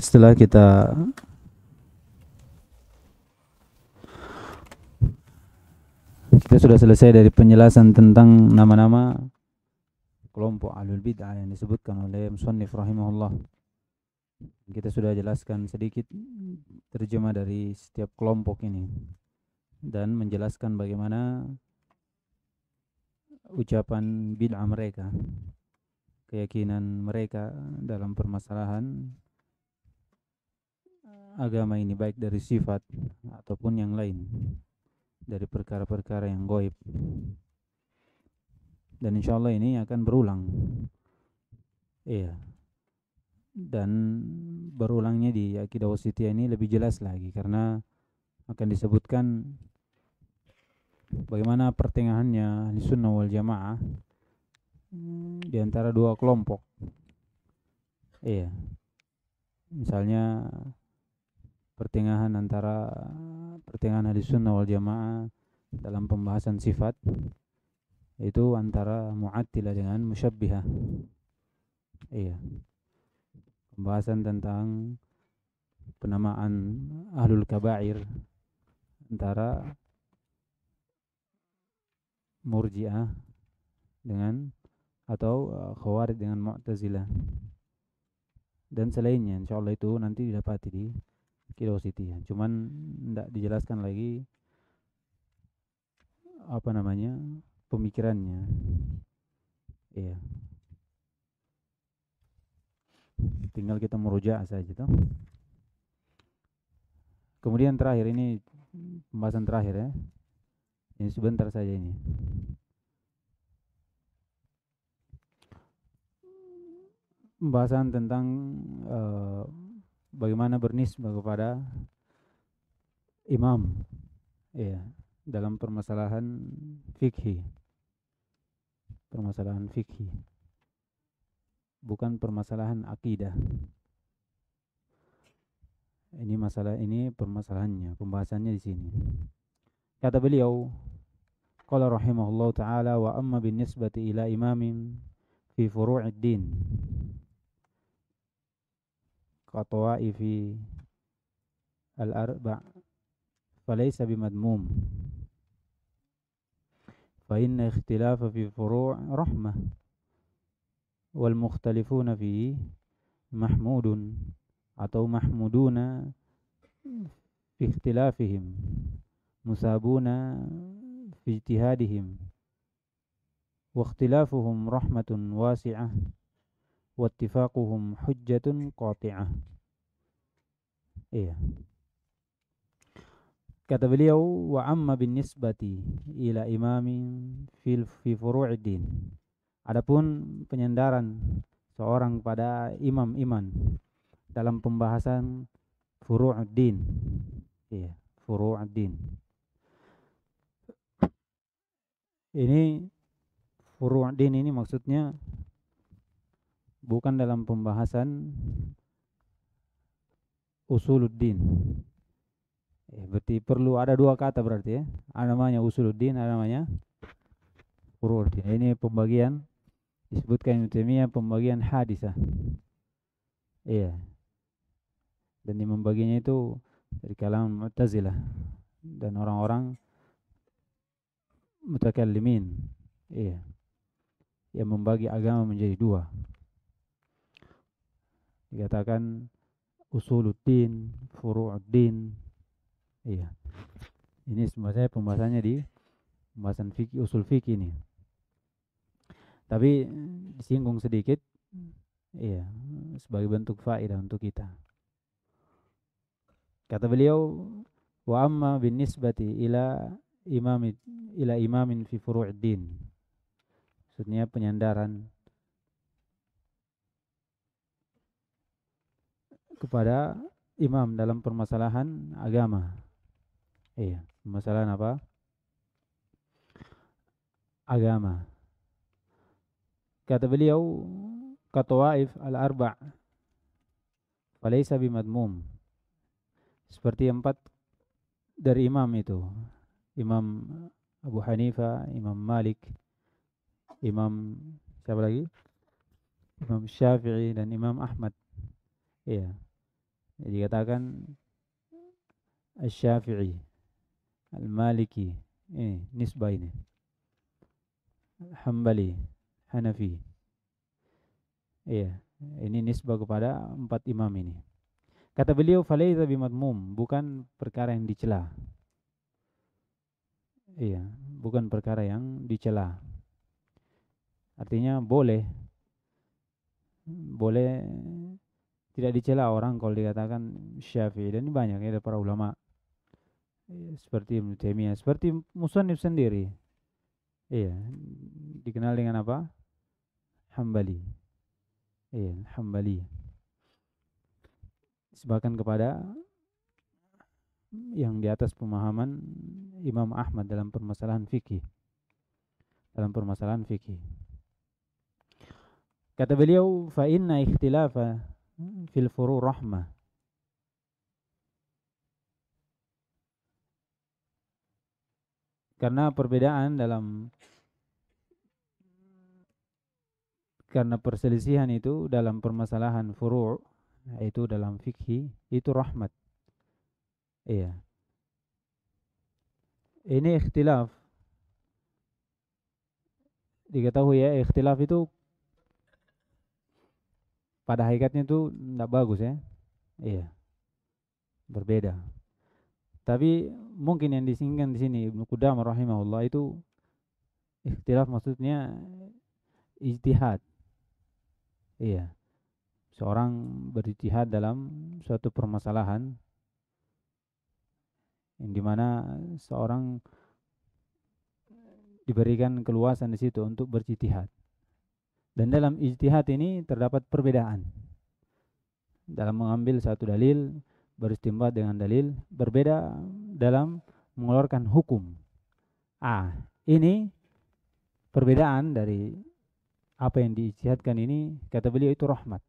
setelah kita kita sudah selesai dari penjelasan tentang nama-nama kelompok alul bid'ah yang disebutkan oleh musannif rahimahullah kita sudah jelaskan sedikit terjemah dari setiap kelompok ini dan menjelaskan bagaimana ucapan bid'ah mereka keyakinan mereka dalam permasalahan agama ini baik dari sifat ataupun yang lain dari perkara-perkara yang goib dan insya Allah ini akan berulang iya dan berulangnya di akidah wasitia ini lebih jelas lagi karena akan disebutkan bagaimana pertengahannya di sunnah wal jamaah Hmm. di antara dua kelompok. Iya. Misalnya pertengahan antara pertengahan hadis sunnah wal jamaah dalam pembahasan sifat itu antara mu'attilah dengan musyabbihah. Iya. Pembahasan tentang penamaan ahlul kabair antara murjiah dengan atau uh, khawarij dengan mu'tazilah dan selainnya insyaallah itu nanti didapati di Kilo City ya. cuman tidak dijelaskan lagi apa namanya pemikirannya iya tinggal kita merujak saja toh kemudian terakhir ini pembahasan terakhir ya ini sebentar saja ini pembahasan tentang uh, bagaimana bernisbah kepada imam ya dalam permasalahan fikhi permasalahan fikhi bukan permasalahan akidah ini masalah ini permasalahannya pembahasannya di sini kata beliau qala rahimahullahu taala wa amma bin nisbati ila imamin fi furu'id din كطوائف الأربع فليس بمذموم فإن اختلاف في الفروع رحمة والمختلفون فيه محمود أو محمودون في اختلافهم مسابون في اجتهادهم واختلافهم رحمة واسعة wattifaquhum hujjatun qati'ah. Iya. Kata beliau wa amma bin nisbati ila imamin fil fi furu'id Adapun penyandaran seorang pada imam iman dalam pembahasan furu'ud din. Iya, furu'ud din. Ini furu'ud din ini maksudnya bukan dalam pembahasan usuluddin. Eh, berarti perlu ada dua kata berarti ya. Ada namanya usuluddin, ada namanya Ini pembagian disebutkan Ibnu Taimiyah pembagian hadis. Iya. Dan di membaginya itu dari kalangan Mu'tazilah dan orang-orang mutakallimin. Iya. Yang membagi agama menjadi dua dikatakan usuluddin, furu'uddin. Iya. Ini sebenarnya pembahasannya di pembahasan fikih usul fikih ini. Tapi disinggung sedikit iya sebagai bentuk faedah untuk kita. Kata beliau wa amma bin nisbati ila imam ila imamin fi furu'uddin. Maksudnya penyandaran kepada imam dalam permasalahan agama. Iya, permasalahan apa? Agama. Kata beliau, katawaif al-arba' falaysa bimadmum. Seperti empat dari imam itu. Imam Abu Hanifa, Imam Malik, Imam siapa lagi? Imam Syafi'i dan Imam Ahmad. Iya dikatakan Asy-Syafi'i Al-Maliki ini nisbah ini Hambali Hanafi iya ini nisbah kepada empat imam ini kata beliau falaitha bimadmum bukan perkara yang dicela iya bukan perkara yang dicela artinya boleh boleh tidak dicela orang kalau dikatakan Syafi'i ya. dan ini banyak ya para ulama iya, seperti Mutemia, seperti musanif sendiri. Iya, dikenal dengan apa? Hambali. Iya, Hambali. Sebahkan kepada yang di atas pemahaman Imam Ahmad dalam permasalahan fikih. Dalam permasalahan fikih. Kata beliau, fa inna ikhtilafa fil furu rahmah karena perbedaan dalam karena perselisihan itu dalam permasalahan furu' itu dalam fikhi itu rahmat. Iya. Ini ikhtilaf. Diketahui ya, ikhtilaf itu pada hakikatnya itu tidak bagus ya. Iya. Berbeda. Tapi mungkin yang disinggung di sini Ibnu Qudamah rahimahullah itu ikhtilaf maksudnya ijtihad. Iya. Seorang berijtihad dalam suatu permasalahan yang dimana seorang diberikan keluasan di situ untuk berijtihad. Dan dalam ijtihad ini terdapat perbedaan. Dalam mengambil satu dalil beristimbat dengan dalil berbeda dalam mengeluarkan hukum. Ah, ini perbedaan dari apa yang diijtihadkan ini kata beliau itu rahmat.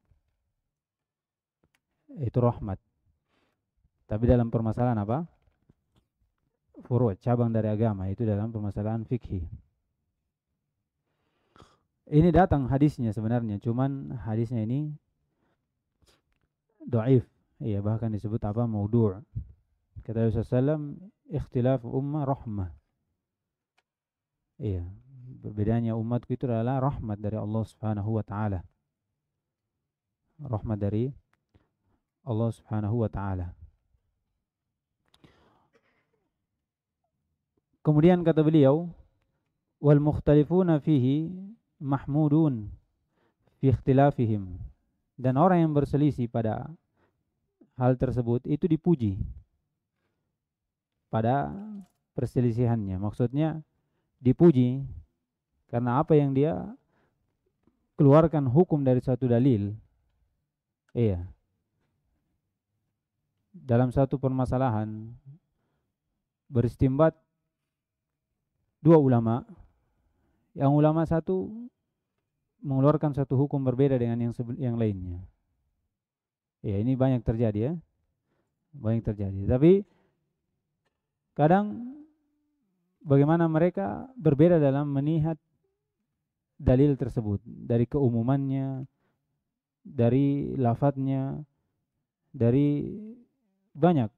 Itu rahmat. Tapi dalam permasalahan apa? Furu' cabang dari agama itu dalam permasalahan fikih ini datang hadisnya sebenarnya, cuman hadisnya ini doaif. Iya, bahkan disebut apa maudhu'. Kata Yusuf SAW, ikhtilaf ummah rahmah. Iya, perbedaannya umat itu adalah rahmat dari Allah Subhanahu wa taala. Rahmat dari Allah Subhanahu wa taala. Kemudian kata beliau, wal mukhtalifuna fihi mahmudun fi ikhtilafihim dan orang yang berselisih pada hal tersebut itu dipuji pada perselisihannya maksudnya dipuji karena apa yang dia keluarkan hukum dari satu dalil iya dalam satu permasalahan beristimbat dua ulama yang ulama satu mengeluarkan satu hukum berbeda dengan yang yang lainnya. Ya, ini banyak terjadi ya. Banyak terjadi. Tapi kadang bagaimana mereka berbeda dalam melihat dalil tersebut dari keumumannya, dari lafadznya, dari banyak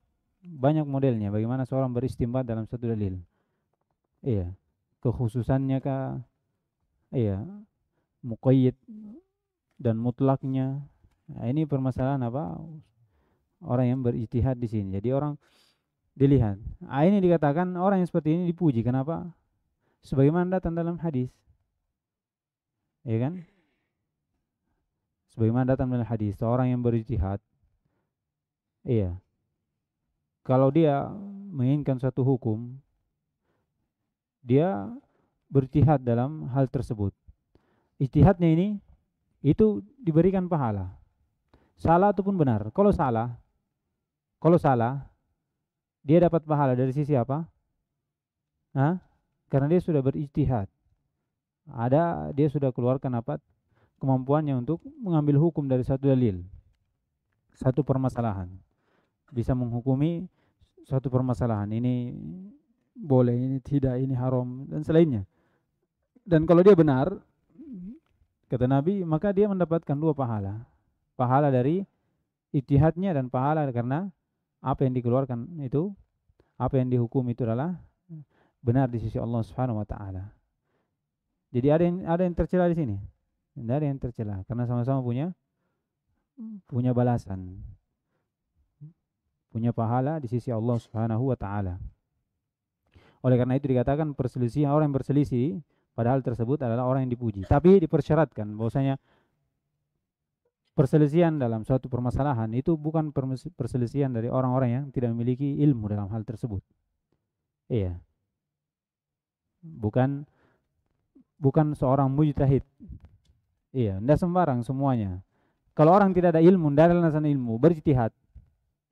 banyak modelnya bagaimana seorang beristimbat dalam satu dalil. Iya kekhususannya kah iya muqayyid dan mutlaknya nah, ini permasalahan apa orang yang berijtihad di sini jadi orang dilihat nah, ini dikatakan orang yang seperti ini dipuji kenapa sebagaimana datang dalam hadis ya kan sebagaimana datang dalam hadis seorang yang berijtihad iya kalau dia menginginkan satu hukum dia berjihad dalam hal tersebut. Ijtihadnya ini itu diberikan pahala. Salah ataupun benar. Kalau salah, kalau salah dia dapat pahala dari sisi apa? Hah? Karena dia sudah berijtihad. Ada dia sudah keluarkan apa? kemampuannya untuk mengambil hukum dari satu dalil. Satu permasalahan. Bisa menghukumi satu permasalahan. Ini boleh ini tidak ini haram dan selainnya dan kalau dia benar kata Nabi maka dia mendapatkan dua pahala pahala dari ijtihadnya dan pahala karena apa yang dikeluarkan itu apa yang dihukum itu adalah benar di sisi Allah Subhanahu wa taala jadi ada yang ada yang tercela di sini tidak ada yang tercela karena sama-sama punya punya balasan punya pahala di sisi Allah Subhanahu wa taala oleh karena itu dikatakan perselisihan orang yang berselisih padahal tersebut adalah orang yang dipuji. Tapi dipersyaratkan bahwasanya perselisihan dalam suatu permasalahan itu bukan perselisihan dari orang-orang yang tidak memiliki ilmu dalam hal tersebut. Iya. Bukan bukan seorang mujtahid. Iya, tidak sembarang semuanya. Kalau orang tidak ada ilmu, tidak ada landasan ilmu, berjitihad.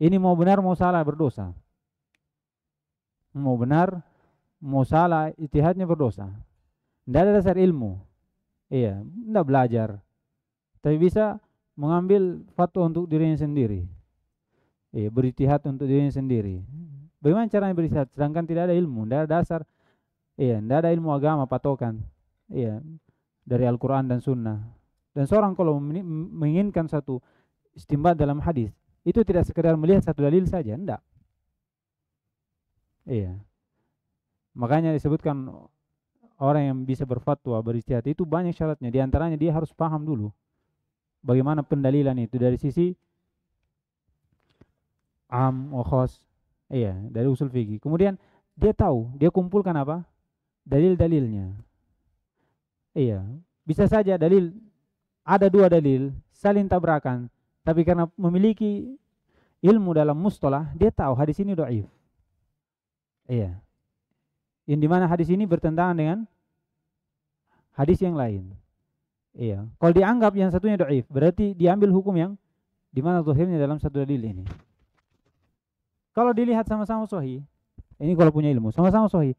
Ini mau benar mau salah berdosa. Mau benar mau salah berdosa tidak ada dasar ilmu iya tidak belajar tapi bisa mengambil fatwa untuk dirinya sendiri iya beristihad untuk dirinya sendiri bagaimana caranya beristihad? sedangkan tidak ada ilmu tidak ada dasar iya tidak ada ilmu agama patokan iya dari Al-Quran dan Sunnah dan seorang kalau menginginkan satu istimbat dalam hadis itu tidak sekedar melihat satu dalil saja, enggak. Iya. Makanya disebutkan orang yang bisa berfatwa, beristihad itu banyak syaratnya. Di antaranya dia harus paham dulu bagaimana pendalilan itu dari sisi am wa Iya, dari usul fikih. Kemudian dia tahu, dia kumpulkan apa? Dalil-dalilnya. Iya, bisa saja dalil ada dua dalil saling tabrakan, tapi karena memiliki ilmu dalam mustalah, dia tahu hadis ini dhaif. Iya, yang dimana hadis ini bertentangan dengan hadis yang lain. Iya. Kalau dianggap yang satunya doif, berarti diambil hukum yang dimana zuhirnya dalam satu dalil ini. Kalau dilihat sama-sama sohi, ini kalau punya ilmu, sama-sama sohi,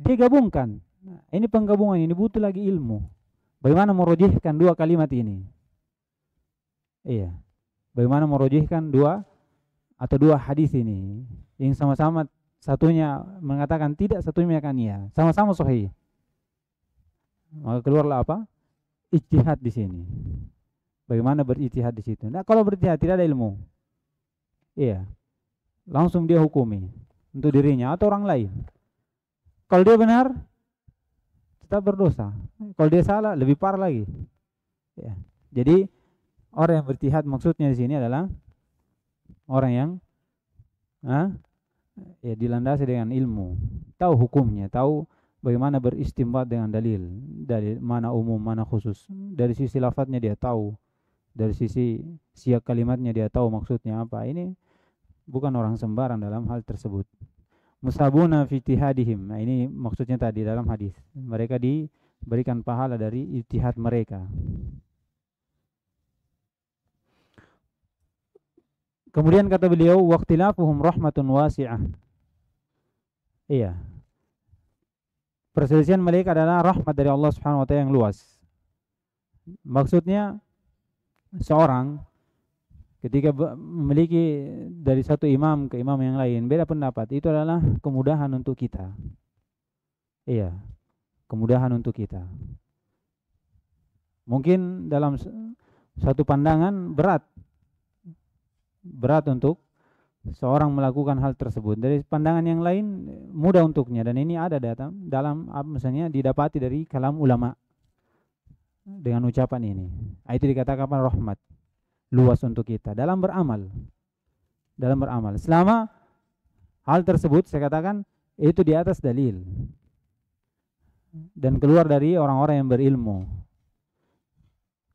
digabungkan. Nah, ini penggabungan, ini butuh lagi ilmu. Bagaimana merujihkan dua kalimat ini? Iya. Bagaimana merujihkan dua atau dua hadis ini yang sama-sama satunya mengatakan tidak, satunya mengatakan iya. Sama-sama sahih. Maka keluarlah apa? Ijtihad di sini. Bagaimana berijtihad di situ? Nah, kalau berijtihad tidak ada ilmu. Iya. Langsung dia hukumi untuk dirinya atau orang lain. Kalau dia benar, tetap berdosa. Kalau dia salah, lebih parah lagi. Ya. Jadi orang yang berijtihad maksudnya di sini adalah orang yang ha, ah, ya dilandasi dengan ilmu, tahu hukumnya, tahu bagaimana beristimbat dengan dalil, dari mana umum, mana khusus. Dari sisi lafadznya dia tahu, dari sisi siak kalimatnya dia tahu maksudnya apa. Ini bukan orang sembarang dalam hal tersebut. Musabuna fitihadihim. Nah, ini maksudnya tadi dalam hadis. Mereka diberikan pahala dari itihad mereka. Kemudian kata beliau, "Waqtilafuhum rahmatun wasi'ah." Iya. Perselisihan mereka adalah rahmat dari Allah Subhanahu wa taala yang luas. Maksudnya seorang ketika memiliki dari satu imam ke imam yang lain beda pendapat itu adalah kemudahan untuk kita. Iya. Kemudahan untuk kita. Mungkin dalam satu pandangan berat berat untuk seorang melakukan hal tersebut. Dari pandangan yang lain mudah untuknya dan ini ada dalam dalam misalnya didapati dari kalam ulama dengan ucapan ini. Ah, itu dikatakan rahmat luas untuk kita dalam beramal. Dalam beramal. Selama hal tersebut saya katakan itu di atas dalil dan keluar dari orang-orang yang berilmu.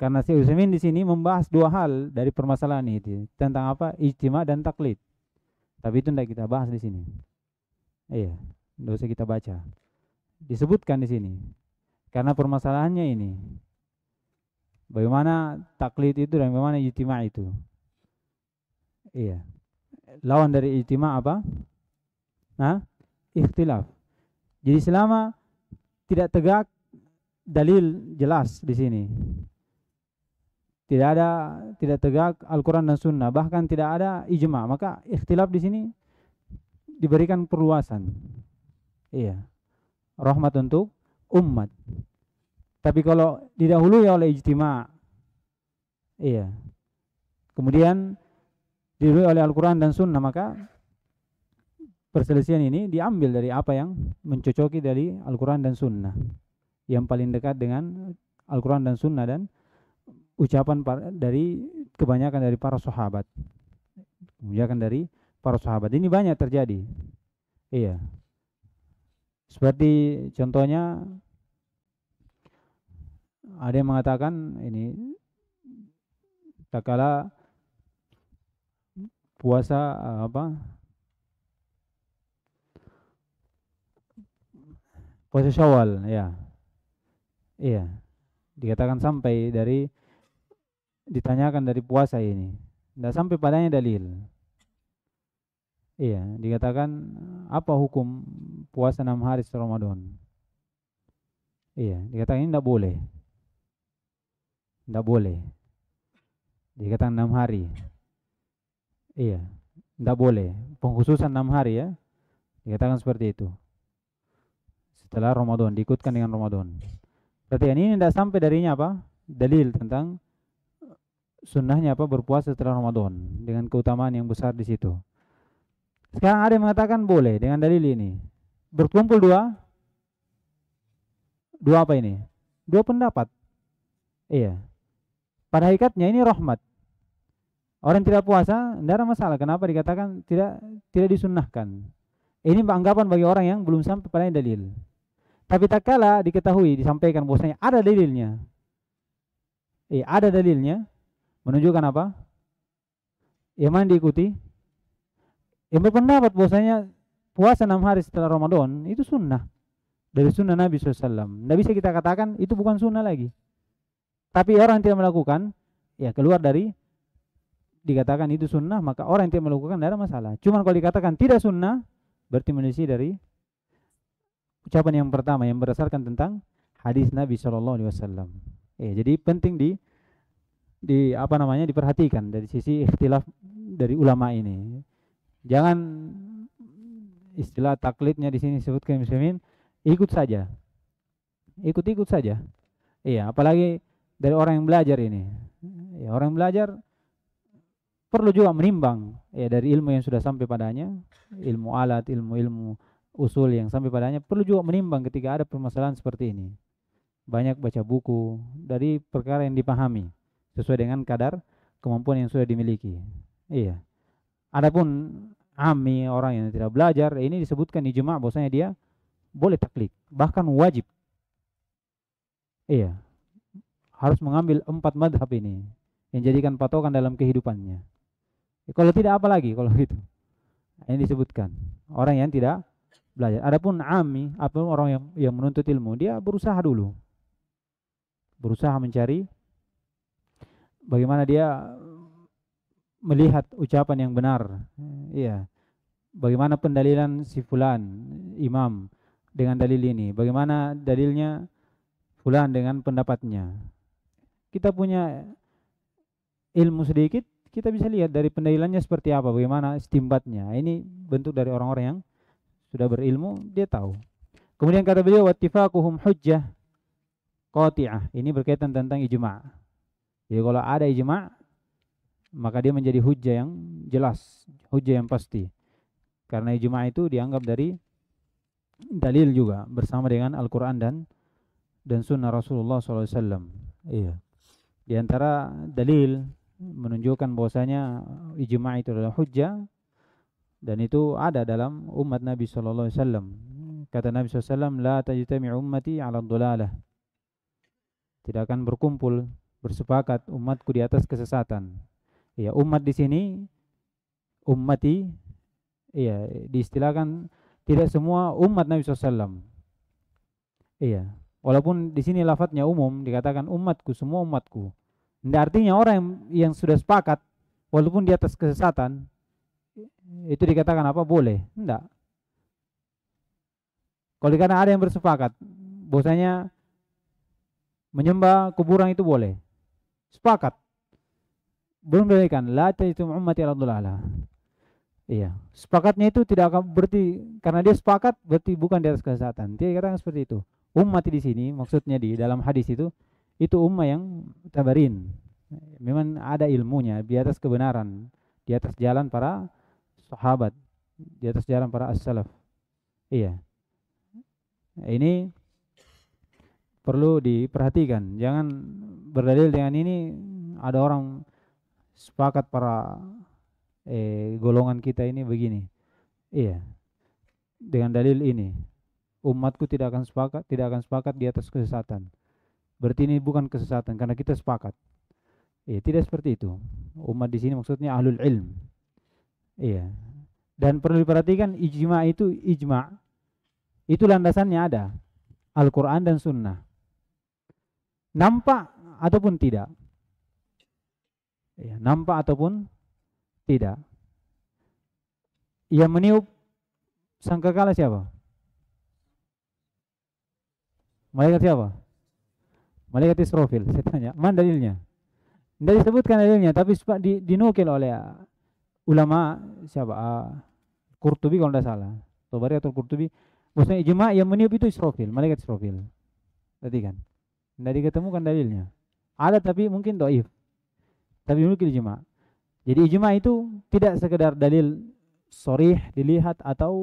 Karena si Utsaimin di sini membahas dua hal dari permasalahan itu tentang apa ijtima dan taklid. Tapi itu tidak kita bahas di sini. Iya, tidak usah kita baca. Disebutkan di sini. Karena permasalahannya ini bagaimana taklid itu dan bagaimana ijtima itu. Iya. Lawan dari ijtima apa? Nah, ikhtilaf. Jadi selama tidak tegak dalil jelas di sini tidak ada tidak tegak Al-Quran dan Sunnah bahkan tidak ada ijma maka ikhtilaf di sini diberikan perluasan iya rahmat untuk umat tapi kalau didahului oleh ijtima iya kemudian didahului oleh Al-Quran dan Sunnah maka perselisihan ini diambil dari apa yang mencocoki dari Al-Quran dan Sunnah yang paling dekat dengan Al-Quran dan Sunnah dan ucapan dari kebanyakan dari para sahabat. Kebanyakan dari para sahabat. Ini banyak terjadi. Iya. Seperti contohnya ada yang mengatakan ini tak kala puasa apa puasa Syawal ya. Iya. Dikatakan sampai dari ditanyakan dari puasa ini. Tidak sampai padanya dalil. Iya, dikatakan apa hukum puasa enam hari setelah Ramadan? Iya, dikatakan ini tidak boleh. Tidak boleh. Dikatakan enam hari. Iya, tidak boleh. Pengkhususan enam hari ya. Dikatakan seperti itu. Setelah Ramadan, diikutkan dengan Ramadan. Berarti ini tidak sampai darinya apa? Dalil tentang sunnahnya apa berpuasa setelah Ramadan dengan keutamaan yang besar di situ. Sekarang ada yang mengatakan boleh dengan dalil ini. Berkumpul dua dua apa ini? Dua pendapat. Iya. Pada hakikatnya ini rahmat. Orang yang tidak puasa tidak ada masalah. Kenapa dikatakan tidak tidak disunnahkan? Ini anggapan bagi orang yang belum sampai pada dalil. Tapi tak kala diketahui disampaikan bahwasanya ada dalilnya. Eh, ada dalilnya menunjukkan apa? Iman diikuti. Yang berpendapat bahwasanya puasa enam hari setelah Ramadan itu sunnah dari sunnah Nabi SAW. Tidak bisa kita katakan itu bukan sunnah lagi. Tapi orang yang tidak melakukan, ya keluar dari dikatakan itu sunnah, maka orang yang tidak melakukan tidak ada masalah. Cuma kalau dikatakan tidak sunnah, berarti menisi dari ucapan yang pertama yang berdasarkan tentang hadis Nabi Shallallahu Alaihi Wasallam. Eh, jadi penting di di apa namanya diperhatikan dari sisi ikhtilaf dari ulama ini. Jangan istilah taklidnya di sini disebutkan muslimin ikut saja. Ikut-ikut saja. Iya, apalagi dari orang yang belajar ini. Ya, orang yang belajar perlu juga menimbang ya dari ilmu yang sudah sampai padanya, ilmu alat, ilmu-ilmu usul yang sampai padanya perlu juga menimbang ketika ada permasalahan seperti ini. Banyak baca buku dari perkara yang dipahami sesuai dengan kadar kemampuan yang sudah dimiliki. Iya. Adapun ami orang yang tidak belajar ini disebutkan di jemaah bahwasanya dia boleh taklid bahkan wajib. Iya. Harus mengambil empat madhab ini yang jadikan patokan dalam kehidupannya. Ya, kalau tidak apa lagi kalau gitu. Ini disebutkan orang yang tidak belajar. Adapun ami, apa orang yang yang menuntut ilmu, dia berusaha dulu. Berusaha mencari bagaimana dia melihat ucapan yang benar. Iya. Bagaimana pendalilan si fulan imam dengan dalil ini? Bagaimana dalilnya fulan dengan pendapatnya? Kita punya ilmu sedikit, kita bisa lihat dari pendalilannya seperti apa, bagaimana istimbatnya. Ini bentuk dari orang-orang yang sudah berilmu, dia tahu. Kemudian kata beliau wattifaquhum hujjah qati'ah. Ini berkaitan tentang ijma'. Jadi kalau ada ijma maka dia menjadi hujah yang jelas, hujah yang pasti. Karena ijma itu dianggap dari dalil juga bersama dengan Al-Qur'an dan dan sunnah Rasulullah SAW. Iya. Di antara dalil menunjukkan bahwasanya ijma itu adalah hujah dan itu ada dalam umat Nabi SAW. Kata Nabi SAW, alaihi wasallam, "La tajtami ummati 'ala dzulala". Tidak akan berkumpul bersepakat umatku di atas kesesatan. Ya, umat di sini ummati iya diistilahkan tidak semua umat Nabi SAW. Iya, walaupun di sini lafadznya umum dikatakan umatku semua umatku. Tidak artinya orang yang, yang sudah sepakat walaupun di atas kesesatan itu dikatakan apa boleh? Tidak. Kalau dikatakan ada yang bersepakat, bahwasanya menyembah kuburan itu boleh. Sepakat. Belum berikan La itu ummati ala dhulalah. Iya. Sepakatnya itu tidak akan berarti karena dia sepakat berarti bukan di atas kesesatan. Dia katakan seperti itu. Ummati di sini maksudnya di dalam hadis itu itu umma yang tabarin. Memang ada ilmunya di atas kebenaran, di atas jalan para sahabat, di atas jalan para as-salaf. Iya. Ini perlu diperhatikan. Jangan berdalil dengan ini ada orang sepakat para eh, golongan kita ini begini. Iya. Dengan dalil ini umatku tidak akan sepakat, tidak akan sepakat di atas kesesatan. Berarti ini bukan kesesatan karena kita sepakat. Iya, tidak seperti itu. Umat di sini maksudnya ahlul ilm. Iya. Dan perlu diperhatikan ijma itu ijma' itu landasannya ada Al-Quran dan Sunnah nampak ataupun tidak ya, nampak ataupun tidak yang meniup sangkakala siapa malaikat siapa malaikat Israfil saya tanya mana dalilnya tidak disebutkan dalilnya tapi di, dinukil oleh ulama siapa Kurtubi ah, kalau tidak salah Tobari atau Kurtubi. maksudnya ijma yang meniup itu Israfil malaikat Israfil tadi kan tidak diketemukan dalilnya. Ada tapi mungkin doif. Tapi mungkin ijma. Jadi ijma itu tidak sekedar dalil sorih dilihat atau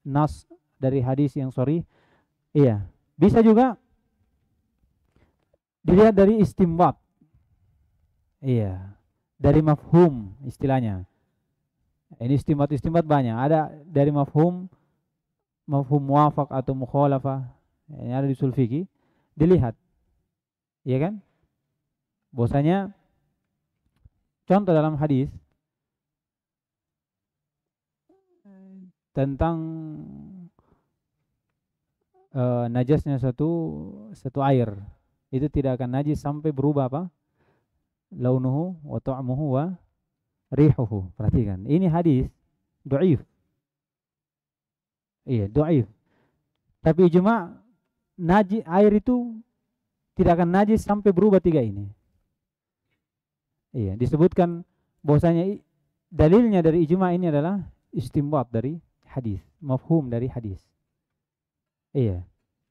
nas dari hadis yang sorih. Iya. Bisa juga dilihat dari istimbat. Iya. Dari mafhum istilahnya. Ini istimbat-istimbat banyak. Ada dari mafhum mafhum muafak atau mukhalafah. Ini ada di sulfiqi dilihat. Iya kan? bosannya, contoh dalam hadis tentang uh, najasnya satu satu air itu tidak akan najis sampai berubah apa? launuhu wa ta'muhu wa rihuhu. Perhatikan, ini hadis dhaif. Iya, dhaif. Tapi jemaah najis air itu tidak akan najis sampai berubah tiga ini. Iya, disebutkan bahwasanya dalilnya dari ijma ini adalah istimbat dari hadis, mafhum dari hadis. Iya,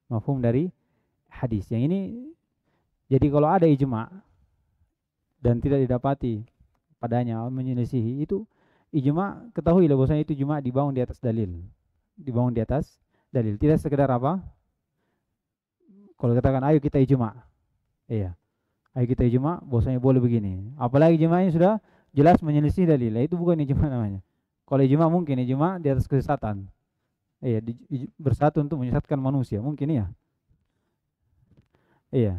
mafhum dari hadis. Yang ini jadi kalau ada ijma dan tidak didapati padanya menyelisihi itu ijma ketahuilah bahwasanya itu ijma dibangun di atas dalil. Dibangun di atas dalil, tidak sekedar apa? Kalau katakan ayo kita ijma. Iya. Ayo kita ijma bahwasanya boleh begini. Apalagi ijma'nya sudah jelas menyelisih dalil. Itu bukan ijma namanya. Kalau ijma mungkin ijma di atas kesesatan. Iya, bersatu untuk menyesatkan manusia. Mungkin ya. Iya.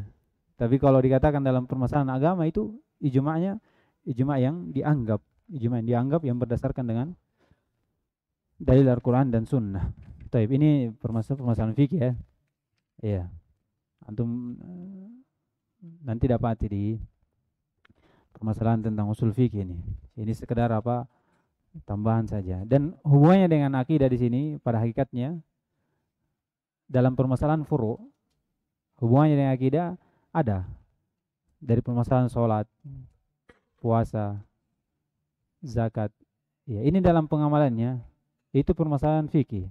Tapi kalau dikatakan dalam permasalahan agama itu ijma'nya ijma yang dianggap, ijma yang dianggap yang berdasarkan dengan dalil Al-Qur'an dan sunnah. Taib ini permasalahan permasalahan fikih ya. Iya antum eh, nanti dapat di permasalahan tentang usul fikih ini. Ini sekedar apa tambahan saja. Dan hubungannya dengan akidah di sini pada hakikatnya dalam permasalahan furu hubungannya dengan akidah ada dari permasalahan sholat, puasa, zakat. Ya, ini dalam pengamalannya itu permasalahan fikih.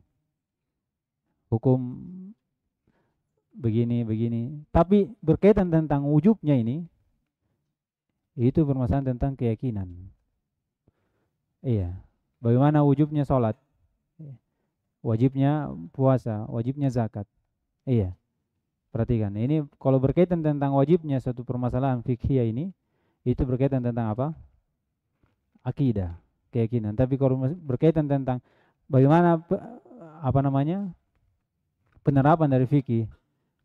Hukum begini begini tapi berkaitan tentang wujudnya ini itu permasalahan tentang keyakinan iya bagaimana wujudnya sholat iya. wajibnya puasa wajibnya zakat iya perhatikan ini kalau berkaitan tentang wajibnya satu permasalahan fikih ini itu berkaitan tentang apa akidah keyakinan tapi kalau berkaitan tentang bagaimana apa namanya penerapan dari fikih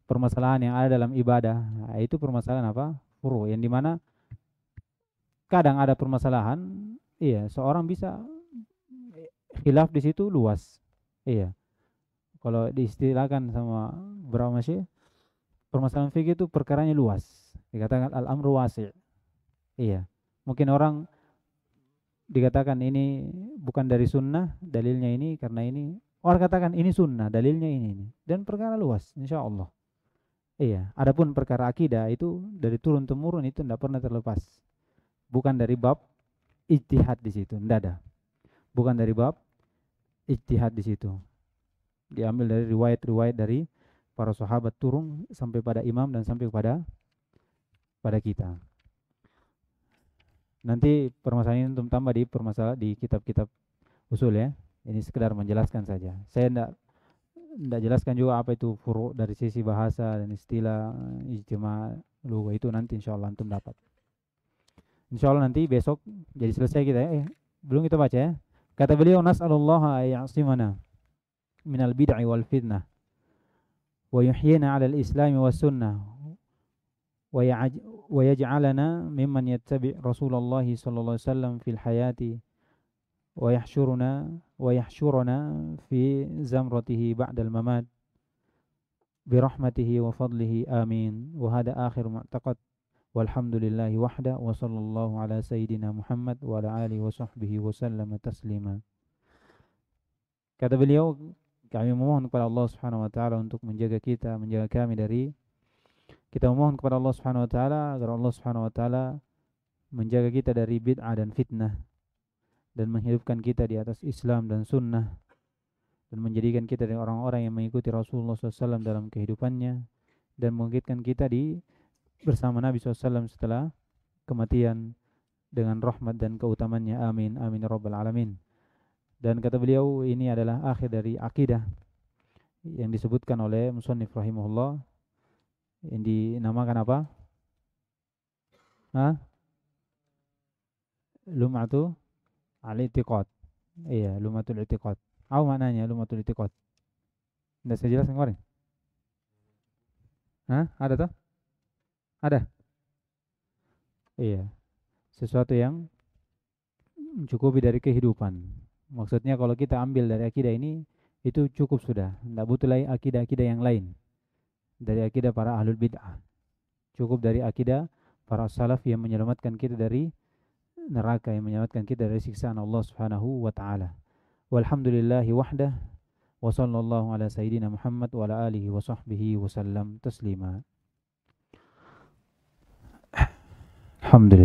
permasalahan yang ada dalam ibadah nah, itu permasalahan apa furu yang dimana kadang ada permasalahan iya seorang bisa hilaf di situ luas iya kalau diistilahkan sama berapa masih permasalahan fikih itu perkaranya luas dikatakan al amru wasi iya mungkin orang dikatakan ini bukan dari sunnah dalilnya ini karena ini orang katakan ini sunnah dalilnya ini, ini. dan perkara luas insya Allah Iya, adapun perkara akidah itu dari turun temurun itu tidak pernah terlepas. Bukan dari bab ijtihad di situ, tidak ada. Bukan dari bab ijtihad di situ. Diambil dari riwayat-riwayat dari para sahabat turun sampai pada imam dan sampai kepada pada kita. Nanti permasalahan itu tambah di permasalahan di kitab-kitab usul ya. Ini sekedar menjelaskan saja. Saya tidak tidak jelaskan juga apa itu furu dari sisi bahasa dan istilah ijtima lugu itu nanti insya Allah antum dapat insya Allah nanti besok jadi selesai kita ya eh, belum kita baca ya kata beliau nas'alullah min minal bid'ah wal fitnah wa yuhyina 'ala al-islam wa sunnah wa yaj'alana mimman yattabi Rasulullah sallallahu alaihi wasallam fil hayati ويحشرنا ويحشرنا في زمرته بعد الممات برحمته وفضله آمين وهذا آخر معتقد والحمد لله وحده وصلى الله على سيدنا محمد وعلى آله وصحبه وسلم تسليما Kata beliau, kami memohon kepada Allah Subhanahu wa taala untuk menjaga kita, menjaga kami dari kita memohon kepada Allah Subhanahu wa taala agar Allah Subhanahu wa taala menjaga kita dari bid'ah dan fitnah dan menghidupkan kita di atas Islam dan Sunnah dan menjadikan kita dari orang-orang yang mengikuti Rasulullah SAW dalam kehidupannya dan mengikatkan kita di bersama Nabi SAW setelah kematian dengan rahmat dan keutamannya amin amin ya robbal alamin dan kata beliau ini adalah akhir dari akidah yang disebutkan oleh musannif rahimahullah yang dinamakan apa? Hah? Lum'atu Al-i'tiqad. Iya, lumatul i'tiqad. Apa maknanya lumatul i'tiqad? Sudah saya jelaskan kemarin. Hah? Ada toh? Ada. Iya. Sesuatu yang cukup dari kehidupan. Maksudnya kalau kita ambil dari akidah ini itu cukup sudah. Tidak butuh lagi akidah-akidah yang lain. Dari akidah para ahlul bid'ah. Cukup dari akidah para salaf yang menyelamatkan kita dari neraka yang menyelamatkan kita dari siksaan Allah Subhanahu wa taala. Walhamdulillahi wahdah wa sallallahu ala sayidina Muhammad wa ala alihi wa sahbihi wa sallam taslima. Alhamdulillah